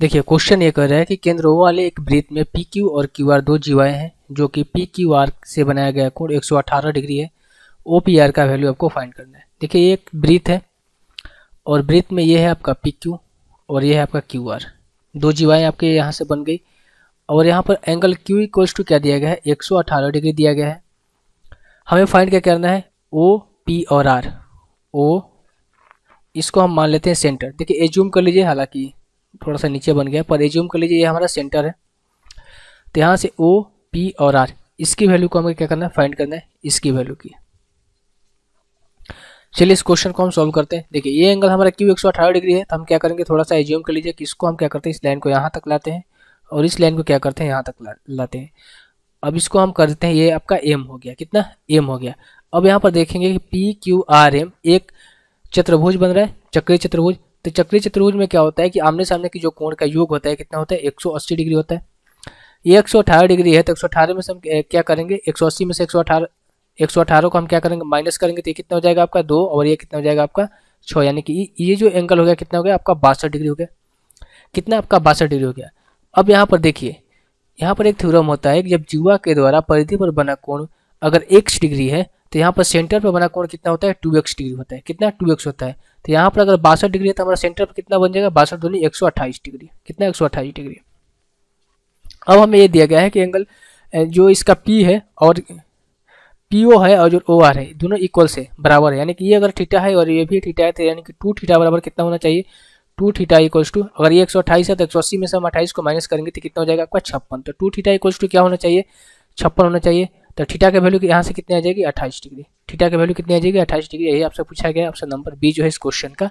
देखिए क्वेश्चन ये कर रहा है कि ओ वाले एक ब्रीत में पी क्यू और क्यू आर दो जीवाएं हैं जो कि पी क्यू आर से बनाया गया कोण 118 डिग्री है ओ पी आर का वैल्यू आपको फाइंड करना है देखिए ये एक ब्रीत है और ब्रीत में ये है आपका पी क्यू और ये है आपका क्यू आर दो जीवाएँ आपके यहाँ से बन गई और यहाँ पर एंगल क्यू इक्वल्स टू क्या दिया गया है एक डिग्री दिया गया है हमें फाइंड क्या करना है ओ पी और आर ओ इसको हम मान लेते हैं सेंटर देखिए एज्यूम कर लीजिए हालांकि थोड़ा सा नीचे बन गया पर एज्यूम कर लीजिए ये हमारा सेंटर है तो यहाँ से ओ पी और आर इसकी वैल्यू को हमें क्या करना है फाइंड करना है इसकी वैल्यू की चलिए इस क्वेश्चन को हम सॉल्व करते हैं देखिए ये एंगल हमारा क्यू एक डिग्री है तो हम क्या करेंगे थोड़ा सा एज्यूम कर लीजिए कि इसको हम क्या करते हैं इस लाइन को यहाँ तक लाते हैं और इस लाइन को क्या करते हैं यहाँ तक लाते हैं अब इसको हम करते हैं ये आपका एम हो गया कितना एम हो गया अब यहाँ पर देखेंगे कि पी क्यू आर एम एक चतुर्भुज बन रहा है चक्रीय चतुर्भुज तो चक्रीय चतुर्भुज में क्या होता है कि आमने सामने की जो कोण का योग होता है कितना होता है 180 डिग्री होता है ये 118 डिग्री है तो 118 में से हम क्या करेंगे 180 में से 118 118 को हम क्या करेंगे माइनस करेंगे तो ये कितना हो जाएगा आपका दो और ये कितना हो जाएगा आपका छः यानी कि ये जो एंगल हो गया कितना हो गया आपका बासठ डिग्री हो गया कितना आपका बासठ डिग्री हो गया अब यहाँ पर देखिए यहाँ पर एक थ्योरम होता है कि जब जुआ के द्वारा परिधि पर बना कोण अगर एक डिग्री है तो यहाँ पर सेंटर पर बना कोण कितना होता है टू एक्स डिग्री होता है कितना टू एक्स होता है तो यहाँ पर अगर बासठ डिग्री है तो हमारा सेंटर पर कितना बन जाएगा बासठ धोनी एक डिग्री कितना एक डिग्री अब हमें ये दिया गया है कि एंगल जो इसका पी है और पी ओ है और जो ओ आर है दोनों इक्वल से बराबर है यानी कि ये अगर ठीठा है और ये भी ठीठा है तो यानी कि टू ठीठा बराबर कितना होना चाहिए टू ठीठा इक्वल्स टू अगर ये एक सौ अट्ठाईस है तो एक सौ अस्सी में से हम अट्ठाईस को माइनस करेंगे तो कितना हो जाएगा आपका छप्पन तो टू ठीठा इक्वल्स टू क्या होना चाहिए छप्पन होना चाहिए तो ठीटा के वैल्यू यहाँ से कितनी आ जाएगी अट्ठाईस डिग्री ठीटा के वैल्यू कितनी आ जाएगी अट्ठाईस डिग्री यही आपसे पूछा गया ऑप्शन नंबर बी जो है इस क्वेश्चन का